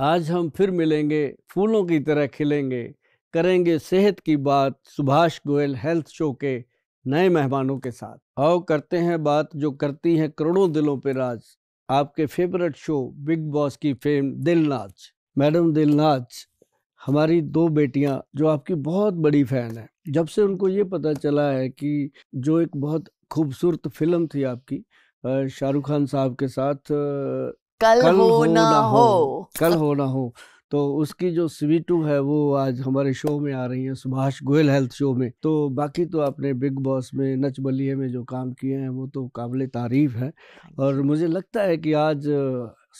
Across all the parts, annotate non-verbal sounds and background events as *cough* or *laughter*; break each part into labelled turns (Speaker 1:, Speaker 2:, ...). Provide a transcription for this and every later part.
Speaker 1: आज हम फिर मिलेंगे फूलों की तरह खिलेंगे करेंगे सेहत की बात सुभाष गोयल हेल्थ शो के नए मेहमानों के साथ आओ करते हैं बात जो करती है करोड़ों दिलों पर राज आपके फेवरेट शो बिग बॉस की फेम दिल नाच मैडम दिल नाच हमारी दो बेटियां जो आपकी बहुत बड़ी फ़ैन है जब से उनको ये पता चला है कि जो एक बहुत खूबसूरत फिल्म थी आपकी शाहरुख खान साहब के साथ कल, कल हो, ना हो, कल हो ना हो तो उसकी जो स्वीटू है वो आज हमारे शो में आ रही है सुभाष गोयल हेल्थ शो में तो बाकी तो आपने बिग बॉस में नच बलिए में जो काम किए हैं वो तो काबिल तारीफ है और मुझे लगता है कि आज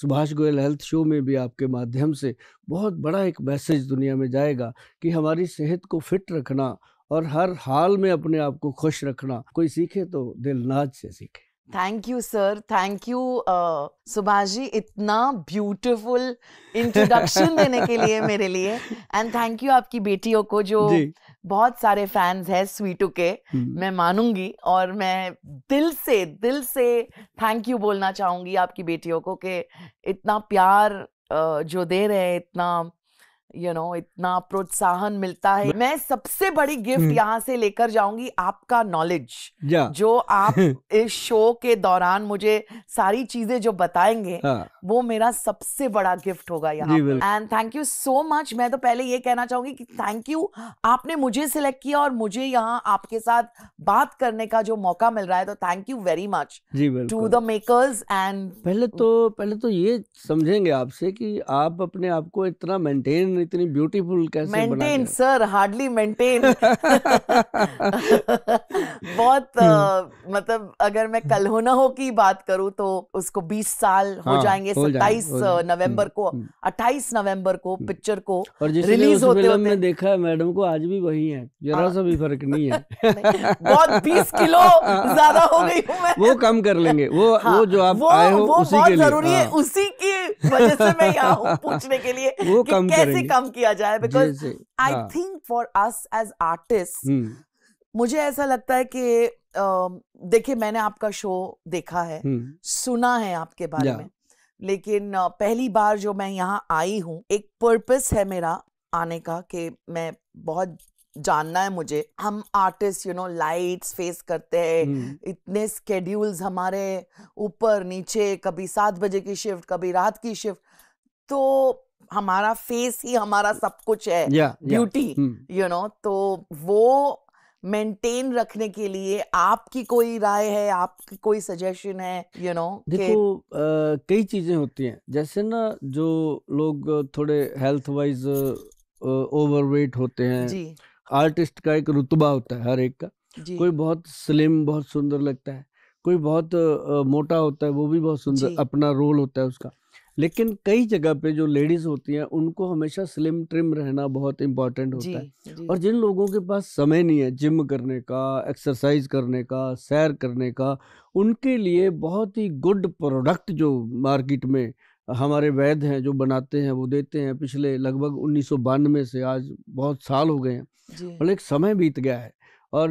Speaker 1: सुभाष गोयल हेल्थ शो में भी आपके माध्यम से बहुत बड़ा एक मैसेज दुनिया में जाएगा कि हमारी सेहत को फिट रखना और हर हाल में अपने आप को खुश रखना कोई सीखे तो दिल नाज से सीखे
Speaker 2: thank you sir thank you Subhash ji इतना ब्यूटीफुल इंट्रोडक्शन *laughs* देने के लिए मेरे लिए एंड थैंक यू आपकी बेटियों को जो बहुत सारे फैंस हैं स्वीटू के हम्म. मैं मानूंगी और मैं दिल से दिल से थैंक यू बोलना चाहूंगी आपकी बेटियों को कि इतना प्यार uh, जो दे रहे हैं इतना यू नो इतना प्रोत्साहन मिलता है मैं सबसे बड़ी गिफ्ट हम्म। यहाँ से लेकर जाऊंगी आपका नॉलेज जो आप *laughs* इस शो के दौरान मुझे सारी चीजें जो बताएंगे हाँ। वो मेरा सबसे बड़ा गिफ्ट होगा यहाँ and thank you so much मैं तो पहले ये कहना चाहूंगी कि थैंक यू आपने मुझे सिलेक्ट किया और मुझे यहाँ आपके साथ बात करने का जो मौका मिल रहा है तो thank you very much to the makers and
Speaker 1: पहले तो पहले तो ये समझेंगे आपसे कि आप अपने आप को इतना मेंटेन मेंटेन इतनी ब्यूटीफुल कैसे मेंटेन
Speaker 2: सर हार्डली मेंटेन बहुत uh, मतलब अगर मैं कल होना हो की बात करूं तो उसको 20 साल हो हाँ, जाएंगे सत्ताईस नवंबर को 28 हम्म, हम्म। नवंबर को पिक्चर को और रिलीज होते होते
Speaker 1: मैंने देखा है मैडम को आज भी वही है जरा हाँ। सा भी फर्क नहीं है
Speaker 2: बहुत 20 किलो ज्यादा हो गई हूँ मैं
Speaker 1: वो कम कर लेंगे वो हाँ, वो जो आप आए हो उसी के लिए हाँ।
Speaker 2: उसी की वजह से मैं यहाँ हूँ *laughs* पूछने के लिए वो कम कैसे कम किया जाए because I think for us as artist मुझे ऐसा लगता है कि देखिए मैंने आपका शो देखा है हम्म। सुना है आपके बारे में लेकिन पहली बार जो मैं यहाँ आई हूँ एक पर्पस है मेरा आने का कि मैं बहुत जानना है मुझे हम artist you know lights face करते हैं हम्म। इतने स्केड्यूल्स हमारे ऊपर नीचे कभी सात बजे की शिफ्ट कभी रात की शिफ्ट तो हमारा फेस ही हमारा सब कुछ है ब्यूटी यू नो तो वो मेंटेन रखने के लिए आपकी कोई राय है आपकी कोई सजेशन है यू नो देखो
Speaker 1: कई चीजें होती हैं जैसे ना जो लोग थोड़े हेल्थ वाइज ओवरवेट होते हैं आर्टिस्ट का एक रुतबा होता है हर एक का कोई बहुत स्लिम बहुत सुंदर लगता है कोई बहुत आ, मोटा होता है वो भी बहुत सुंदर अपना रोल होता है उसका लेकिन कई जगह पे जो लेडीज होती हैं उनको हमेशा स्लिम ट्रिम रहना बहुत इम्पोर्टेंट होता जी, है जी. और जिन लोगों के पास समय नहीं है जिम करने का एक्सरसाइज करने का सैर करने का उनके लिए बहुत ही गुड प्रोडक्ट जो मार्केट में हमारे वैद्य हैं जो बनाते हैं वो देते हैं पिछले लगभग उन्नीस से आज बहुत साल हो गए हैं और एक समय बीत गया है और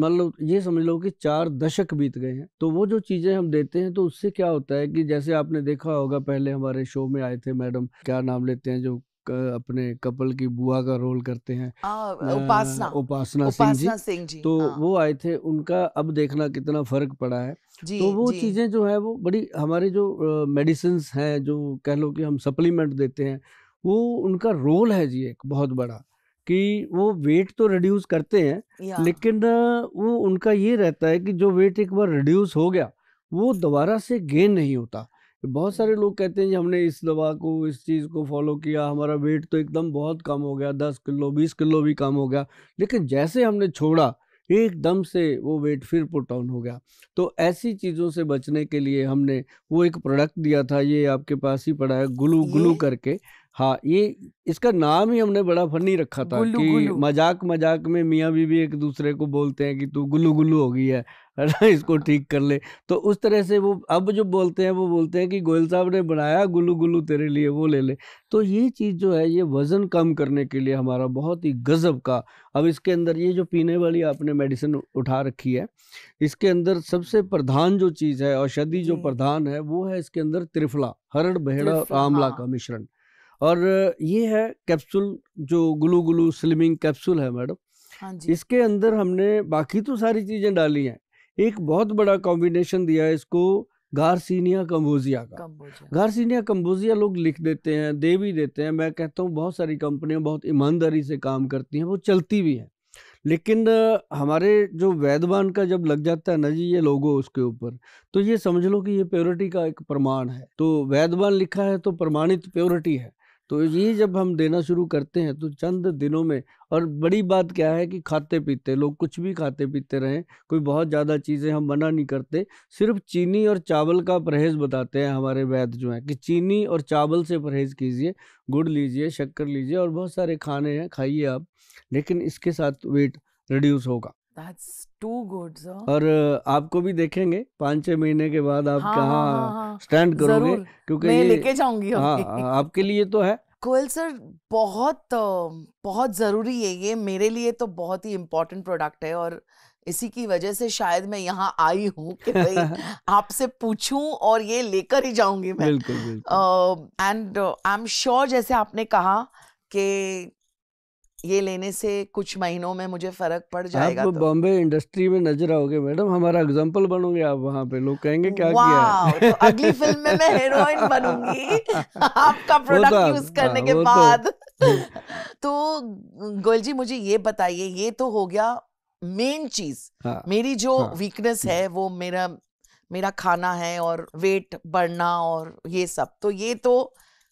Speaker 1: मतलब ये समझ लो कि चार दशक बीत गए हैं तो वो जो चीज़ें हम देते हैं तो उससे क्या होता है कि जैसे आपने देखा होगा पहले हमारे शो में आए थे मैडम क्या नाम लेते हैं जो अपने कपल की बुआ का रोल करते हैं आ, उपासना उपासना सिंह जी, जी तो आ, हाँ। वो आए थे उनका अब देखना कितना फर्क पड़ा है जी, तो वो चीज़ें जो है वो बड़ी हमारे जो मेडिसिन हैं जो कह लो कि हम सप्लीमेंट देते हैं वो उनका रोल है जी एक बहुत बड़ा कि वो वेट तो रिड्यूस करते हैं लेकिन वो उनका ये रहता है कि जो वेट एक बार रिड्यूस हो गया वो दोबारा से गेन नहीं होता बहुत सारे लोग कहते हैं कि हमने इस दवा को इस चीज़ को फॉलो किया हमारा वेट तो एकदम बहुत कम हो गया दस किलो बीस किलो भी कम हो गया लेकिन जैसे हमने छोड़ा एकदम से वो वेट फिर पुट ऑन हो गया तो ऐसी चीज़ों से बचने के लिए हमने वो एक प्रोडक्ट दिया था ये आपके पास ही पड़ा है ग्लू ग्लू करके हाँ ये इसका नाम ही हमने बड़ा फनी रखा था गुलू, कि गुलू। मजाक मजाक में मियाँ भी एक दूसरे को बोलते हैं कि तू गुल्लू गुल्लू हो गई है ना इसको हाँ। ठीक कर ले तो उस तरह से वो अब जो बोलते हैं वो बोलते हैं कि गोयल साहब ने बनाया गुल्लू गुल्लू तेरे लिए वो ले ले तो ये चीज़ जो है ये वज़न कम करने के लिए हमारा बहुत ही गज़ब का अब इसके अंदर ये जो पीने वाली आपने मेडिसिन उठा रखी है इसके अंदर सबसे प्रधान जो चीज़ है औषधि जो प्रधान है वो है इसके अंदर त्रिफला हरड़ बहेड़ा आंवला हाँ। का मिश्रण और ये है कैप्सूल जो ग्लू ग्लू स्लिमिंग कैप्सूल है मैडम हाँ जी इसके अंदर हमने बाकी तो सारी चीज़ें डाली हैं एक बहुत बड़ा कॉम्बिनेशन दिया है इसको गारसीनिया कम्बोजिया का गारसीनिया कम्बोजिया लोग लिख देते हैं दे भी देते हैं मैं कहता हूँ बहुत सारी कंपनियाँ बहुत ईमानदारी से काम करती हैं वो चलती भी हैं लेकिन हमारे जो वैद्यवान का जब लग जाता है ना जी ये लोगो उसके ऊपर तो ये समझ लो कि ये प्योरिटी का एक प्रमाण है तो वैदवान लिखा है तो प्रमाणित प्योरिटी है तो ये जब हम देना शुरू करते हैं तो चंद दिनों में और बड़ी बात क्या है कि खाते पीते लोग कुछ भी खाते पीते रहें कोई बहुत ज़्यादा चीज़ें हम मना नहीं करते सिर्फ चीनी और चावल का परहेज़ बताते हैं हमारे वैद्य जो हैं कि चीनी और चावल से परहेज़ कीजिए गुड़ लीजिए शक्कर लीजिए और बहुत सारे खाने हैं खाइए आप लेकिन इसके साथ वेट रिड्यूस होगा
Speaker 2: That's too good, sir. और
Speaker 1: आपको भी देखेंगे पाँच छह महीने के बाद आप हाँ, कहा हाँ, हाँ, स्टैंड हाँ। करोगे क्योंकि मैं लेके जाऊंगी हाँ, हाँ, आपके लिए तो है
Speaker 2: कोयल सर बहुत बहुत ज़रूरी है ये मेरे लिए तो बहुत ही इम्पोर्टेंट प्रोडक्ट है और इसी की वजह से शायद मैं यहाँ आई हूँ कि भाई *laughs* आपसे पूछूं और ये लेकर ही जाऊंगी मैं एंड आई एम श्योर जैसे आपने कहा कि ये लेने से कुछ महीनों में मुझे फर्क पड़ जाएगा आप तो
Speaker 1: बॉम्बे इंडस्ट्री में नजर आओगे मैडम हमारा एग्जांपल बनोगे आप वहाँ पे लोग कहेंगे क्या किया है तो
Speaker 2: अगली फिल्म में मैं हीरोइन बनूंगी *laughs* आपका प्रोडक्ट तो यूज हाँ, करने के तो बाद *laughs* तो गोयल जी मुझे ये बताइए ये तो हो गया मेन चीज हाँ, मेरी जो वीकनेस हाँ। है वो मेरा मेरा खाना है और वेट बढ़ना और ये सब तो ये तो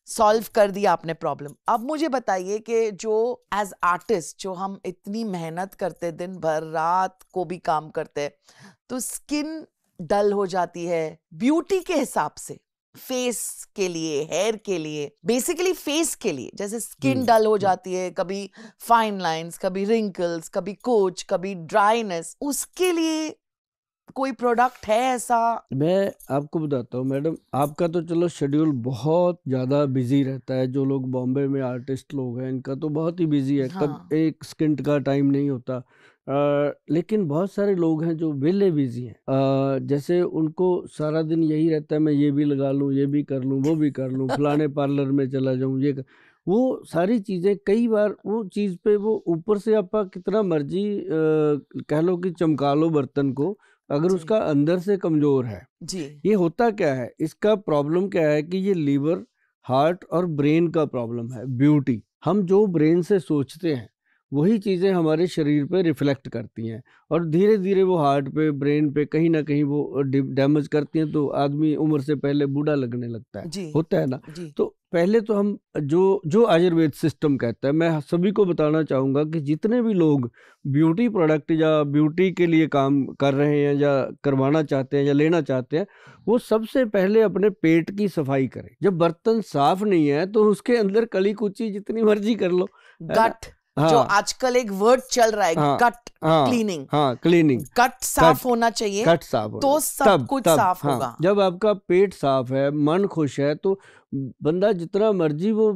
Speaker 2: सॉल्व कर दिया आपने प्रॉब्लम अब मुझे बताइए कि जो एज आर्टिस्ट जो हम इतनी मेहनत करते दिन भर रात को भी काम करते तो स्किन डल हो जाती है ब्यूटी के हिसाब से फेस के लिए हेयर के लिए बेसिकली फेस के लिए जैसे स्किन डल hmm. हो hmm. जाती है कभी फाइन लाइंस कभी रिंकल्स कभी कोच कभी ड्राइनेस उसके लिए कोई प्रोडक्ट है ऐसा
Speaker 1: मैं आपको बताता हूँ मैडम आपका तो चलो शेड्यूल बहुत ज़्यादा बिजी रहता है जो लोग बॉम्बे में आर्टिस्ट लोग हैं इनका तो बहुत ही बिजी है हाँ। कब एक स्किंट का टाइम नहीं होता आ, लेकिन बहुत सारे लोग हैं जो वेले बिजी हैं जैसे उनको सारा दिन यही रहता है मैं ये भी लगा लूँ ये भी कर लूँ वो भी कर लूँ फलाने पार्लर *laughs* में चला जाऊँ ये कर... वो सारी चीज़ें कई बार वो चीज़ पे वो ऊपर से आप कितना मर्जी आ, कह लो कि चमका लो बर्तन को अगर उसका अंदर से कमजोर है जी ये होता क्या है इसका प्रॉब्लम क्या है कि ये लीवर हार्ट और ब्रेन का प्रॉब्लम है ब्यूटी हम जो ब्रेन से सोचते हैं वही चीज़ें हमारे शरीर पे रिफ्लेक्ट करती हैं और धीरे धीरे वो हार्ट पे ब्रेन पे कहीं ना कहीं वो डैमेज करती हैं तो आदमी उम्र से पहले बूढ़ा लगने लगता है होता है ना तो पहले तो हम जो जो आयुर्वेद सिस्टम कहता है मैं सभी को बताना चाहूँगा कि जितने भी लोग ब्यूटी प्रोडक्ट या ब्यूटी के लिए काम कर रहे हैं या करवाना चाहते हैं या लेना चाहते हैं वो सबसे पहले अपने पेट की सफाई करें जब बर्तन साफ नहीं है तो उसके अंदर कली कुची जितनी मर्जी कर लो गट
Speaker 2: हाँ, जो आजकल एक वर्ड चल रहा है हाँ, कट हाँ, क्लीनिंग
Speaker 1: हाँ क्लीनिंग कट साफ कट, होना चाहिए कट साफ तो सब तब, कुछ तब, साफ हाँ, होगा जब आपका पेट साफ है मन खुश है तो बंदा जितना मर्जी वो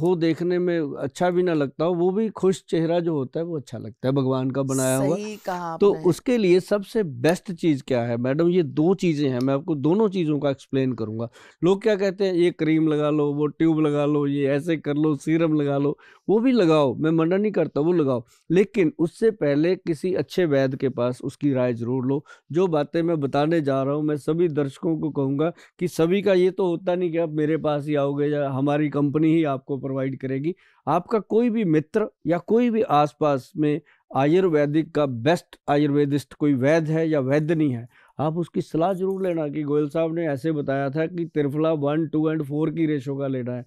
Speaker 1: हो देखने में अच्छा भी ना लगता हो वो भी खुश चेहरा जो होता है वो अच्छा लगता है भगवान का बनाया हुआ तो उसके लिए सबसे बेस्ट चीज़ क्या है मैडम ये दो चीज़ें हैं मैं आपको दोनों चीज़ों का एक्सप्लेन करूँगा लोग क्या कहते हैं ये क्रीम लगा लो वो ट्यूब लगा लो ये ऐसे कर लो सीरम लगा लो वो भी लगाओ मैं मना नहीं करता वो लगाओ लेकिन उससे पहले किसी अच्छे वैद्य के पास उसकी राय ज़रूर लो जो बातें मैं बताने जा रहा हूँ मैं सभी दर्शकों को कहूँगा कि सभी का ये तो होता नहीं कि आप मेरे पास पास ही आओगे या हमारी कंपनी ही आपको प्रोवाइड करेगी आपका कोई भी मित्र या कोई भी आसपास में आयुर्वेदिक का बेस्ट आयुर्वेदिस्ट कोई वैद्य है या वैद्य नहीं है आप उसकी सलाह जरूर लेना कि गोयल साहब ने ऐसे बताया था कि Triphala one two and four की रेशो का लेना है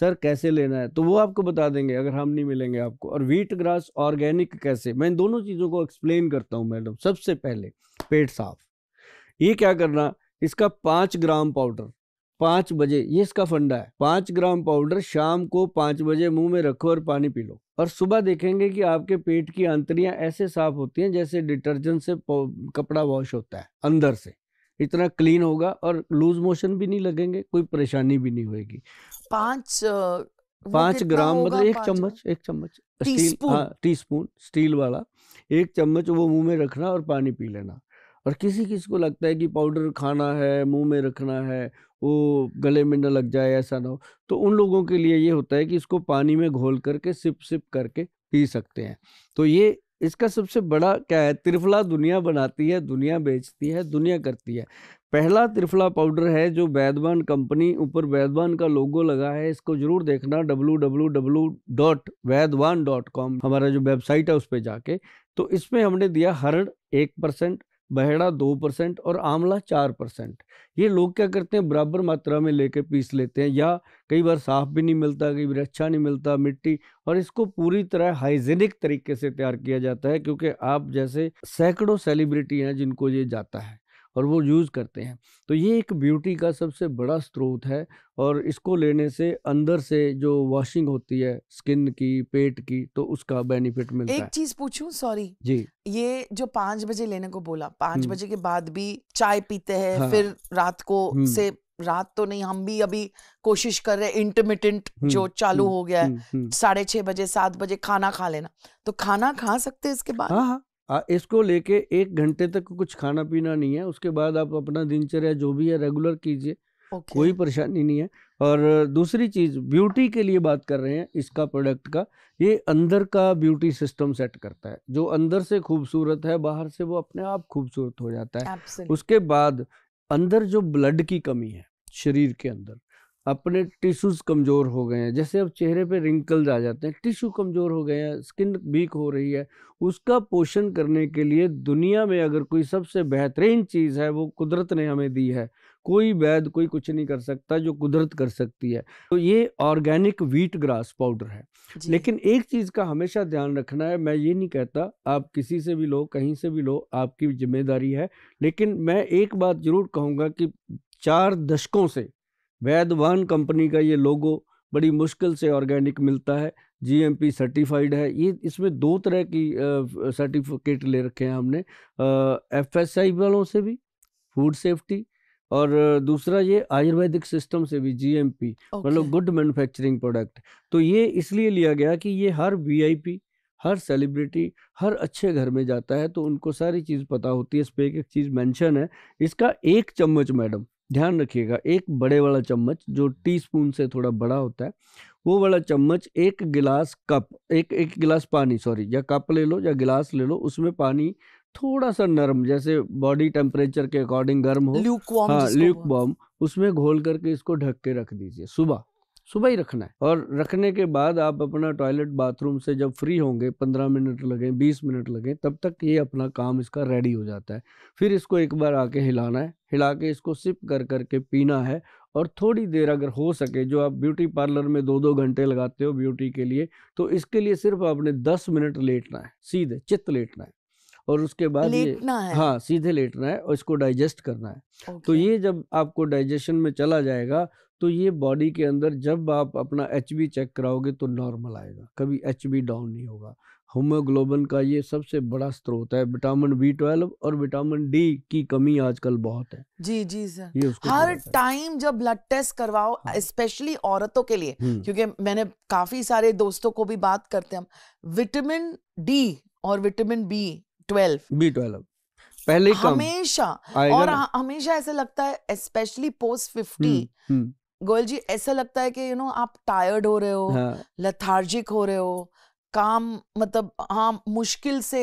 Speaker 1: सर कैसे लेना है तो वो आपको बता देंगे अगर हम नहीं मिलेंगे आपको और व्हीट ग्रास ऑर्गेनिक कैसे मैं इन दोनों चीज़ों को एक्सप्लेन करता हूँ मैडम सबसे पहले पेट साफ ये क्या करना इसका पाँच ग्राम पाउडर पाँच बजे ये इसका फंडा है पांच ग्राम पाउडर शाम को पांच बजे मुंह में रखो और पानी पी लो और सुबह देखेंगे कि आपके पेट की आंतरिया ऐसे साफ होती हैं जैसे डिटर्जेंट से कपड़ा वॉश होता है अंदर से इतना क्लीन होगा और लूज मोशन भी नहीं लगेंगे कोई परेशानी भी नहीं होगी
Speaker 2: पाँच पांच ग्राम मतलब एक चम्मच
Speaker 1: एक चम्मच स्टील हाँ टी स्पून स्टील वाला एक चम्मच वो मुंह में रखना और पानी पी लेना और किसी किसी को लगता है कि पाउडर खाना है मुंह में रखना है वो गले में ना लग जाए ऐसा ना हो तो उन लोगों के लिए ये होता है कि इसको पानी में घोल करके सिप सिप करके पी सकते हैं तो ये इसका सबसे बड़ा क्या है त्रिफला दुनिया बनाती है दुनिया बेचती है दुनिया करती है पहला त्रिफला पाउडर है जो बैदवान कंपनी ऊपर बैदवान का लोगो लगा है इसको जरूर देखना W W W dot Vaidwan dot com हमारा जो वेबसाइट है उस पर जाके तो इसमें हमने दिया हरड़ एक परसेंट बहड़ा दो परसेंट और आंवला चार परसेंट ये लोग क्या करते हैं बराबर मात्रा में लेके पीस लेते हैं या कई बार साफ भी नहीं मिलता कई बार अच्छा नहीं मिलता मिट्टी और इसको पूरी तरह हाइजेनिक तरीके से तैयार किया जाता है क्योंकि आप जैसे सैकड़ों सेलिब्रिटी हैं जिनको ये जाता है और वो यूज़ करते हैं तो ये एक ब्यूटी का सबसे बड़ा स्रोत है और इसको लेने से अंदर से जो वॉशिंग होती है स्किन की पेट की तो उसका बेनिफिट मिलता एक है एक
Speaker 2: चीज़ पूछूं सॉरी जी ये जो पांच बजे लेने को बोला पांच बजे के बाद भी चाय पीते हैं हाँ, फिर हाँ। रात को से रात तो नहीं हम भी अभी कोशिश कर रहे हैं इंटरमीडियंट जो चालू हो गया है साढ़े छह बजे सात बजे खाना खा लेना तो खाना खा सकते हैं इसके बाद हाँ हाँ
Speaker 1: आ, इसको लेके एक घंटे तक कुछ खाना पीना नहीं है उसके बाद आप अपना दिनचर्या जो भी है रेगुलर कीजिए okay. कोई परेशानी नहीं है और दूसरी चीज़ ब्यूटी के लिए बात कर रहे हैं इसका प्रोडक्ट का ये अंदर का ब्यूटी सिस्टम सेट करता है जो अंदर से खूबसूरत है बाहर से वो अपने आप खूबसूरत हो जाता है Absolutely. उसके बाद अंदर जो ब्लड की कमी है शरीर के अंदर अपने टिश्यूज़ कमज़ोर हो गए हैं जैसे अब चेहरे पे रिंकल्स आ जाते हैं टिश्यू कमज़ोर हो गए हैं स्किन वीक हो रही है उसका पोषण करने के लिए दुनिया में अगर कोई सबसे बेहतरीन चीज़ है वो कुदरत ने हमें दी है कोई वैद कोई कुछ नहीं कर सकता जो कुदरत कर सकती है तो ये ऑर्गेनिक व्हीट ग्रास पाउडर है लेकिन एक चीज़ का हमेशा ध्यान रखना है मैं ये नहीं कहता आप किसी से भी लो कहीं से भी लो आपकी जिम्मेदारी है लेकिन मैं एक बात ज़रूर कहूँगा कि चार दशकों से वैद वन कंपनी का ये लोगो बड़ी मुश्किल से ऑर्गेनिक मिलता है जीएमपी सर्टिफाइड है ये इसमें दो तरह की सर्टिफिकेट ले रखे हैं हमने एफएसआई वालों से भी फूड सेफ्टी और दूसरा ये आयुर्वेदिक सिस्टम से भी जीएमपी मतलब गुड मैन्युफैक्चरिंग प्रोडक्ट तो ये इसलिए लिया गया कि ये हर वीआईपी हर सेलिब्रिटी हर अच्छे घर में जाता है तो उनको सारी चीज़ पता होती है इस पर एक एक चीज़ मेंशन है इसका एक चम्मच मैडम ध्यान रखिएगा एक बड़े वाला चम्मच जो टीस्पून से थोड़ा बड़ा होता है वो वाला चम्मच एक गिलास कप एक एक गिलास पानी सॉरी या कप ले लो या गिलास ले लो उसमें पानी थोड़ा सा नरम जैसे बॉडी टेम्परेचर के अकॉर्डिंग गर्म हो ल्यूक हाँ ल्यूक बॉम उसमें घोल करके इसको ढक के रख दीजिए सुबह सुबह ही रखना है और रखने के बाद आप अपना टॉयलेट बाथरूम से जब फ्री होंगे पंद्रह मिनट लगे बीस मिनट लगे तब तक ये अपना काम इसका रेडी हो जाता है फिर इसको एक बार आके हिलाना है हिला के इसको सिप कर करके पीना है और थोड़ी देर अगर हो सके जो आप ब्यूटी पार्लर में दो दो घंटे लगाते हो ब्यूटी के लिए तो इसके लिए सिर्फ आपने दस मिनट लेटना है सीधे चित्त लेटना है और उसके बाद ये हाँ सीधे लेटना है और इसको डाइजेस्ट करना है तो ये जब आपको डाइजेशन में चला जाएगा तो ये बॉडी के अंदर जब आप अपना एच चेक कराओगे तो नॉर्मल आएगा कभी एच डाउन नहीं होगा होमोग्लोबन का ये सबसे बड़ा स्रोत है विटामिन बी ट्वेल्व और विटामिन डी की कमी आजकल बहुत है
Speaker 2: जी जी सर हर टाइम जब ब्लड टेस्ट करवाओ हाँ। स्पेशली हाँ। औरतों के लिए हम्म। क्योंकि मैंने काफी सारे दोस्तों को भी बात करते हैं विटामिन डी और vitamin B twelve B
Speaker 1: twelve पहले हमेशा और
Speaker 2: हमेशा ऐसे लगता है specially post fifty hmm, hmm. Goyal ji ऐसा लगता है कि यू you नो know, आप टायर्ड हो रहे हो हाँ. लथार्जिक हो रहे हो काम मतलब हाँ मुश्किल से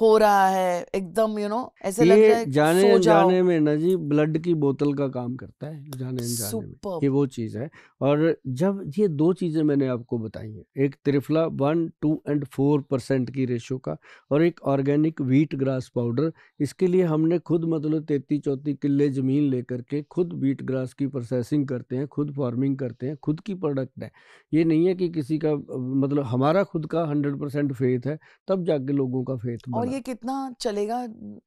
Speaker 2: हो रहा है एकदम यू नो ऐसे लग रहा है जाने जाने
Speaker 1: में ना जी ब्लड की बोतल का काम करता है जाने जाने में ये वो चीज़ है और जब ये दो चीज़ें मैंने आपको बताई हैं एक Triphala one two and four percent की रेशो का और एक ऑर्गेनिक वीट ग्रास पाउडर इसके लिए हमने खुद मतलब तेती चौथी किले ज़मीन लेकर के खुद वीट ग्रास की प्रोसेसिंग करते हैं खुद फार्मिंग करते हैं खुद की प्रोडक्ट है ये नहीं है कि किसी का मतलब हमारा खुद का हंड्रेड परसेंट फेथ है तब जाके लोगों का फेथ और ये
Speaker 2: कितना चलेगा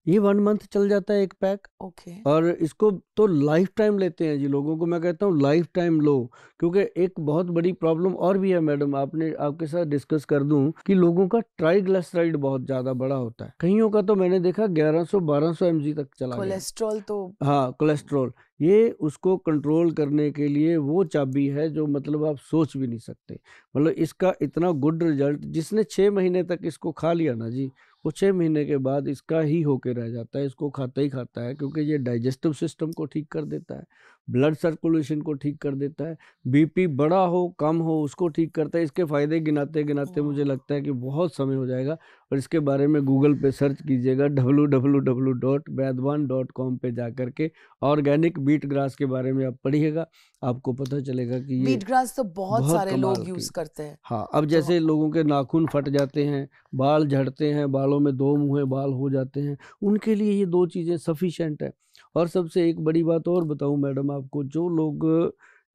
Speaker 1: ये वन मंथ चल जाता है एक पैक ओके okay. और इसको तो लाइफ टाइम लेते हैं जी लोगों को मैं कहता हूँ लाइफ टाइम लो क्योंकि एक बहुत बड़ी प्रॉब्लम और भी है मैडम आपने आपके साथ डिस्कस कर दूं कि लोगों का ट्राइग्लिसराइड बहुत ज्यादा बड़ा होता है कहीं का तो मैंने देखा 1100 1200 बारह तक चला कोलेस्ट्रॉल तो हाँ कोलेस्ट्रॉल ये उसको कंट्रोल करने के लिए वो चाबी है जो मतलब आप सोच भी नहीं सकते मतलब इसका इतना गुड रिजल्ट जिसने छः महीने तक इसको खा लिया ना जी वो छः महीने के बाद इसका ही होके रह जाता है इसको खाता ही खाता है क्योंकि ये डाइजेस्टिव सिस्टम को ठीक कर देता है ब्लड सर्कुलेशन को ठीक कर देता है बीपी बड़ा हो कम हो उसको ठीक करता है इसके फ़ायदे गिनाते गिनाते मुझे लगता है कि बहुत समय हो जाएगा और इसके बारे में गूगल पे सर्च कीजिएगा W W W dot Baidwan dot com पर जा के ऑर्गेनिक बीट ग्रास के बारे में आप पढ़िएगा आपको पता चलेगा कि बीट
Speaker 2: ग्रास तो बहुत, बहुत सारे लोग यूज़ करते हैं
Speaker 1: हाँ अब तो जैसे लोगों के नाखून फट जाते हैं बाल झड़ते हैं बालों में दो मुँह बाल हो जाते हैं उनके लिए ये दो चीज़ें सफिशेंट है और सबसे एक बड़ी बात और बताऊँ मैडम आपको जो लोग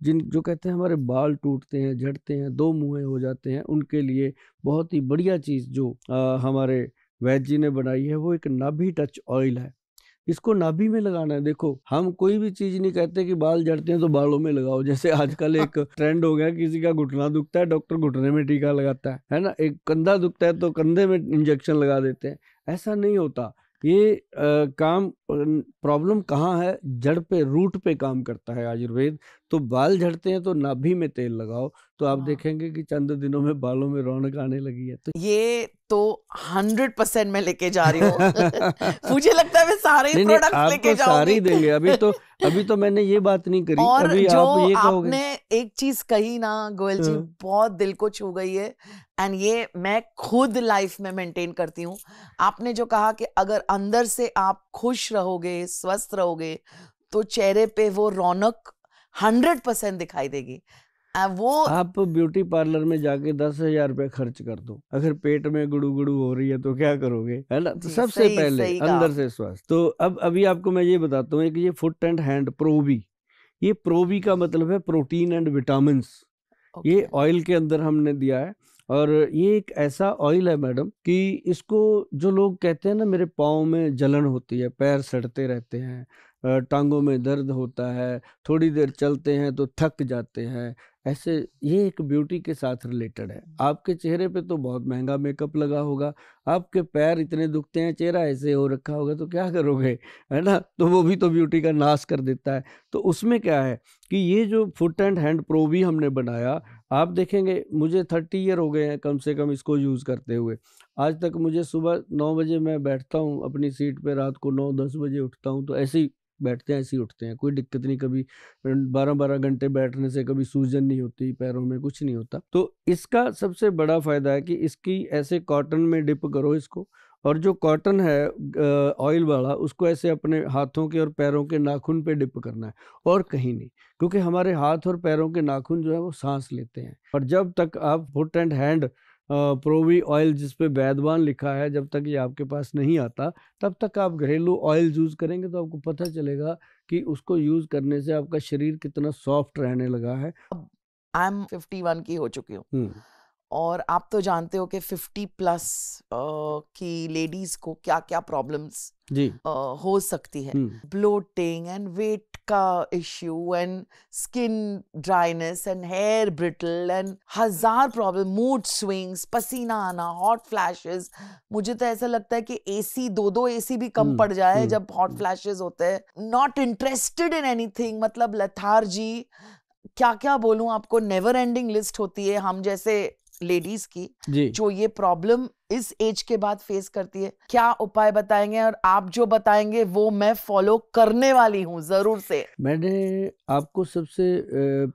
Speaker 1: जिन जो कहते हैं हमारे बाल टूटते हैं झड़ते हैं दो मुँहे हो जाते हैं उनके लिए बहुत ही बढ़िया चीज़ जो आ, हमारे वैद्य जी ने बनाई है वो एक नाभि टच ऑयल है इसको नाभि में लगाना है देखो हम कोई भी चीज नहीं कहते कि बाल झड़ते हैं तो बालों में लगाओ जैसे आजकल एक ट्रेंड *laughs* हो गया किसी का घुटना दुखता है डॉक्टर घुटने में टीका लगाता है है ना एक कंधा दुखता है तो कंधे में इंजेक्शन लगा देते हैं ऐसा नहीं होता ये आ, काम प्रॉब्लम कहाँ है जड़ पे रूट पे काम करता है आयुर्वेद तो बाल झड़ते हैं तो नाभि में तेल लगाओ तो आप हाँ। देखेंगे कि चंद दिनों में बालों में रौनक आने लगी है तो
Speaker 2: ये तो हंड्रेड परसेंट मैं लेके जा रही हूँ *laughs* *laughs* मुझे लगता है मैं सारे नहीं, प्रोडक्ट्स नहीं, लेके तो सारे देंगे अभी तो
Speaker 1: *laughs* अभी तो मैंने ये बात नहीं करी और अभी जो आप ये आपने
Speaker 2: एक चीज कही ना गोयल जी हाँ। बहुत दिल को छू गई है एंड ये मैं खुद लाइफ में मेंटेन करती हूँ आपने जो कहा कि अगर अंदर से आप खुश रहोगे स्वस्थ रहोगे तो चेहरे पे वो रौनक हंड्रेड परसेंट दिखाई देगी वो आप ब्यूटी
Speaker 1: पार्लर में जाके दस हजार रूपए खर्च कर दो अगर पेट में गुड़ू गुड़ू हो रही है तो क्या करोगे है ना तो सबसे पहले सही अंदर से स्वास्थ्य तो अब अभी आपको मैं ये बताता हूँ एक ये फुट एंड हैंड प्रोबी ये प्रोबी का मतलब है प्रोटीन एंड विटामिन ये ऑयल के अंदर हमने दिया है और ये एक ऐसा ऑयल है मैडम कि इसको जो लोग कहते हैं ना मेरे पाओ में जलन होती है पैर सड़ते रहते हैं टांगों में दर्द होता है थोड़ी देर चलते हैं तो थक जाते हैं ऐसे ये एक ब्यूटी के साथ रिलेटेड है आपके चेहरे पे तो बहुत महंगा मेकअप लगा होगा आपके पैर इतने दुखते हैं चेहरा ऐसे हो रखा होगा तो क्या करोगे है ना तो वो भी तो ब्यूटी का नाश कर देता है तो उसमें क्या है कि ये जो फुट एंड हैंड प्रो भी हमने बनाया आप देखेंगे मुझे थर्टी ईयर हो गए हैं कम से कम इसको यूज़ करते हुए आज तक मुझे सुबह नौ बजे मैं बैठता हूँ अपनी सीट पर रात को नौ दस बजे उठता हूँ तो ऐसी बैठते हैं ऐसे ही उठते हैं कोई दिक्कत नहीं कभी बारह बारह घंटे बैठने से कभी सूजन नहीं होती पैरों में कुछ नहीं होता तो इसका सबसे बड़ा फ़ायदा है कि इसकी ऐसे कॉटन में डिप करो इसको और जो कॉटन है ऑयल वाला उसको ऐसे अपने हाथों के और पैरों के नाखून पे डिप करना है और कहीं नहीं क्योंकि हमारे हाथ और पैरों के नाखून जो है वो सांस लेते हैं और जब तक आप फुट एंड हैंड प्रोवी ऑयल जिस पे बैदवान लिखा है जब तक ये आपके पास नहीं आता तब तक आप घरेलू ऑयल यूज़ करेंगे तो आपको पता चलेगा कि उसको यूज़ करने से आपका शरीर कितना सॉफ्ट रहने लगा है
Speaker 2: आई एम फिफ्टी वन की हो चुकी हूँ और आप तो जानते हो कि फिफ्टी प्लस की लेडीज को क्या क्या प्रॉब्लम्स जी आ, हो सकती है ब्लोटिंग एंड वेट का issue and skin dryness and hair brittle and हजार प्रॉब्लम मूड स्विंग्स पसीना आना हॉट फ्लैशेस मुझे तो ऐसा लगता है कि एसी दो दो एसी भी कम हम्म, पड़ जाए हम्म, जब हॉट हम्म। फ्लैशेस होते हैं नॉट इंटरेस्टेड इन एनीथिंग मतलब लथार्जी क्या क्या बोलूं आपको नेवर एंडिंग लिस्ट होती है हम जैसे लेडीज की जो ये प्रॉब्लम इस एज के बाद फेस करती है क्या उपाय बताएंगे और आप जो बताएंगे वो मैं फॉलो करने वाली हूँ जरूर से
Speaker 1: मैंने आपको सबसे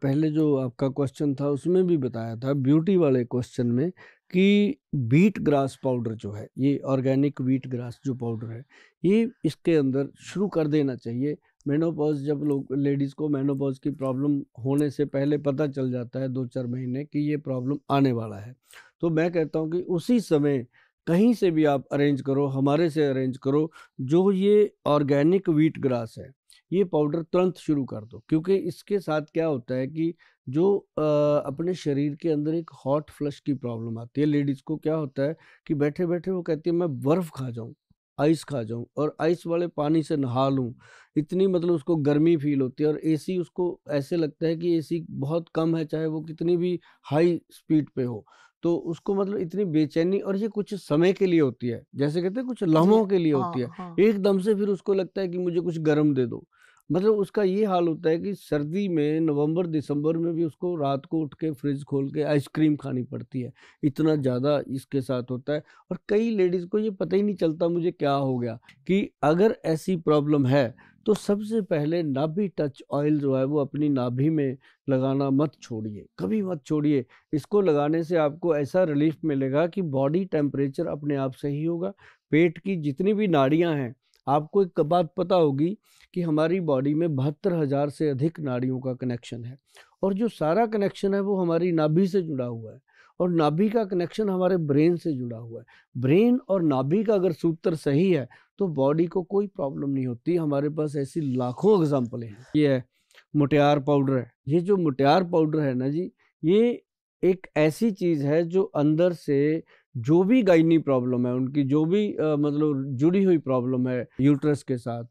Speaker 1: पहले जो आपका क्वेश्चन था उसमें भी बताया था ब्यूटी वाले क्वेश्चन में कि बीट ग्रास पाउडर जो है ये ऑर्गेनिक वीट ग्रास जो पाउडर है ये इसके अंदर शुरू कर देना चाहिए मेनोपॉज जब लोग लेडीज़ को मेनोपॉज की प्रॉब्लम होने से पहले पता चल जाता है दो चार महीने कि ये प्रॉब्लम आने वाला है तो मैं कहता हूँ कि उसी समय कहीं से भी आप अरेंज करो हमारे से अरेंज करो जो ये ऑर्गेनिक वीट ग्रास है ये पाउडर तुरंत शुरू कर दो क्योंकि इसके साथ क्या होता है कि जो आ, अपने शरीर के अंदर एक हॉट फ्लश की प्रॉब्लम आती है लेडीज़ को क्या होता है कि बैठे बैठे वो कहती है मैं बर्फ़ खा जाऊँ आइस खा जाऊं और आइस वाले पानी से नहा लूं इतनी मतलब उसको गर्मी फील होती है और एसी उसको ऐसे लगता है कि एसी बहुत कम है चाहे वो कितनी भी हाई स्पीड पे हो तो उसको मतलब इतनी बेचैनी और ये कुछ समय के लिए होती है जैसे कहते हैं कुछ लम्हों के लिए हाँ, होती है हाँ। एकदम से फिर उसको लगता है कि मुझे कुछ गर्म दे दो मतलब उसका ये हाल होता है कि सर्दी में नवंबर दिसंबर में भी उसको रात को उठ के फ्रिज खोल के आइसक्रीम खानी पड़ती है इतना ज़्यादा इसके साथ होता है और कई लेडीज़ को ये पता ही नहीं चलता मुझे क्या हो गया कि अगर ऐसी प्रॉब्लम है तो सबसे पहले नाभि टच ऑयल जो है वो अपनी नाभि में लगाना मत छोड़िए कभी मत छोड़िए इसको लगाने से आपको ऐसा रिलीफ मिलेगा कि बॉडी टेम्परेचर अपने आप सही होगा पेट की जितनी भी नाड़ियाँ हैं आपको एक बात पता होगी कि हमारी बॉडी में बहत्तर हज़ार से अधिक नाड़ियों का कनेक्शन है और जो सारा कनेक्शन है वो हमारी नाभि से जुड़ा हुआ है और नाभि का कनेक्शन हमारे ब्रेन से जुड़ा हुआ है ब्रेन और नाभि का अगर सूत्र सही है तो बॉडी को कोई प्रॉब्लम नहीं होती हमारे पास ऐसी लाखों एग्जाम्पलें हैं ये है मुटियार पाउडर है ये जो मुटियार पाउडर है ना जी ये एक ऐसी चीज़ है जो अंदर से जो भी गाइनी प्रॉब्लम है उनकी जो भी आ, मतलब जुड़ी हुई प्रॉब्लम है यूट्रस के साथ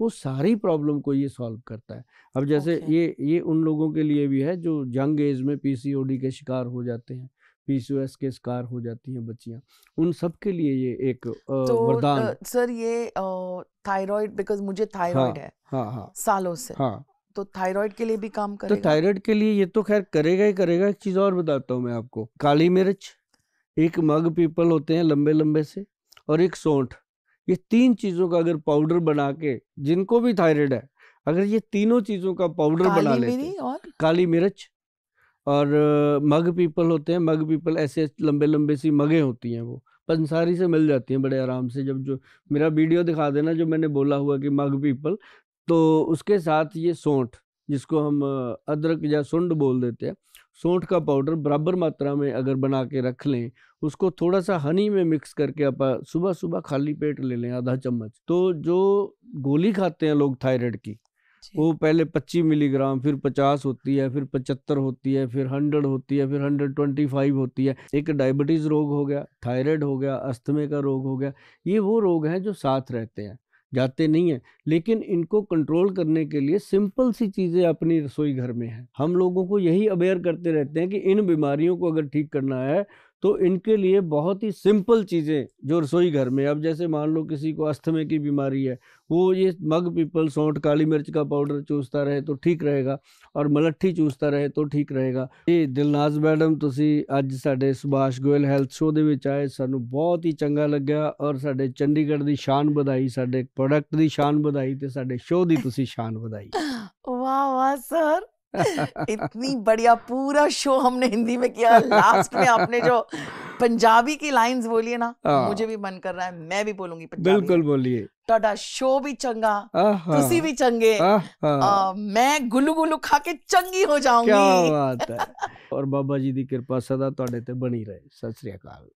Speaker 1: वो सारी प्रॉब्लम को ये सॉल्व करता है अब जैसे okay. अच्छा। ये ये उन लोगों के लिए भी है जो यंग एज में पीसीओडी के शिकार हो जाते हैं पीसीओएस के शिकार हो जाती हैं बच्चियां उन सब के लिए ये एक तो,
Speaker 2: सर ये थायराइड बिकॉज मुझे थायराइड हाँ, है हाँ, हाँ, सालों से हाँ, तो थायराइड के लिए भी काम तो करेगा तो
Speaker 1: थायराइड के लिए ये तो खैर करेगा ही करेगा एक चीज और बताता हूँ मैं आपको काली मिर्च एक मग पीपल होते हैं लंबे लंबे से और एक सौंठ ये तीन चीज़ों का अगर पाउडर बना के जिनको भी थायराइड है अगर ये तीनों चीज़ों का पाउडर बना लेते और काली मिर्च और मग पीपल होते हैं मग पीपल ऐसे लंबे लंबे सी मगे होती हैं वो पंसारी से मिल जाती हैं बड़े आराम से जब जो मेरा वीडियो दिखा देना जो मैंने बोला हुआ कि मग पीपल तो उसके साथ ये सौंठ जिसको हम अदरक या सुंड बोल देते हैं सौंठ का पाउडर बराबर मात्रा में अगर बना के रख लें उसको थोड़ा सा हनी में मिक्स करके आप सुबह सुबह खाली पेट ले लें आधा चम्मच तो जो गोली खाते हैं लोग थायराइड की वो पहले 25 मिलीग्राम फिर 50 होती है फिर 75 होती है फिर 100 होती है फिर 125 होती है एक डायबिटीज़ रोग हो गया थायराइड हो गया अस्थमे का रोग हो गया ये वो रोग हैं जो साथ रहते हैं जाते नहीं हैं लेकिन इनको कंट्रोल करने के लिए सिंपल सी चीज़ें अपनी रसोई घर में हैं हम लोगों को यही अवेयर करते रहते हैं कि इन बीमारियों को अगर ठीक करना है तो इनके लिए बहुत ही सिंपल चीज़ें जो रसोई घर में अब जैसे मान लो किसी को अस्थमे की बीमारी है वो ये मग पीपल सौंठ काली मिर्च का पाउडर चूसता रहे तो ठीक रहेगा और मलट्ठी चूसता रहे तो ठीक रहेगा ਇਹ ਦਿਲਨਾਜ਼ ਮੈਡਮ ਤੁਸੀਂ ਅੱਜ ਸਾਡੇ ਸੁਭਾਸ਼ ਗੋਇਲ ਹੈਲਥ ਸ਼ੋਅ ਦੇ ਵਿੱਚ ਆਏ ਸਾਨੂੰ ਬਹੁਤ ਹੀ ਚੰਗਾ ਲੱਗਿਆ ਔਰ ਸਾਡੇ ਚੰਡੀਗੜ੍ਹ ਦੀ ਸ਼ਾਨ ਵਧਾਈ ਸਾਡੇ ਪ੍ਰੋਡਕਟ ਦੀ ਸ਼ਾਨ ਵਧਾਈ ਤੇ ਸਾਡੇ ਸ਼ੋਅ ਦੀ ਤੁਸੀਂ ਸ਼ਾਨ ਵਧਾਈ
Speaker 2: ਵਾਹ ਵਾਹ ਸਰ इतनी बढ़िया पूरा शो हमने हिंदी में किया लास्ट में आपने जो पंजाबी की लाइंस है ना हाँ। मुझे भी मन कर रहा है मैं भी बोलूंगी बिल्कुल बोलिए ਤੁਹਾਡਾ ਸ਼ੋ भी ਚੰਗਾ
Speaker 1: ਤੁਸੀਂ ਵੀ
Speaker 2: ਚੰਗੇ ਮੈਂ ਗੁੱਲੂ ਗੁੱਲੂ ਖਾ ਕੇ ਚੰਗੀ ਹੋ ਜਾਊਂਗੀ ਕੀ ਬਾਤ ਹੈ
Speaker 1: ਔਰ ਬਾਬਾ ਜੀ ਦੀ ਕਿਰਪਾ ਸਦਾ ਤੁਹਾਡੇ ਤੇ ਬਣੀ ਰਹੇ ਸਤਿ ਸ੍ਰੀ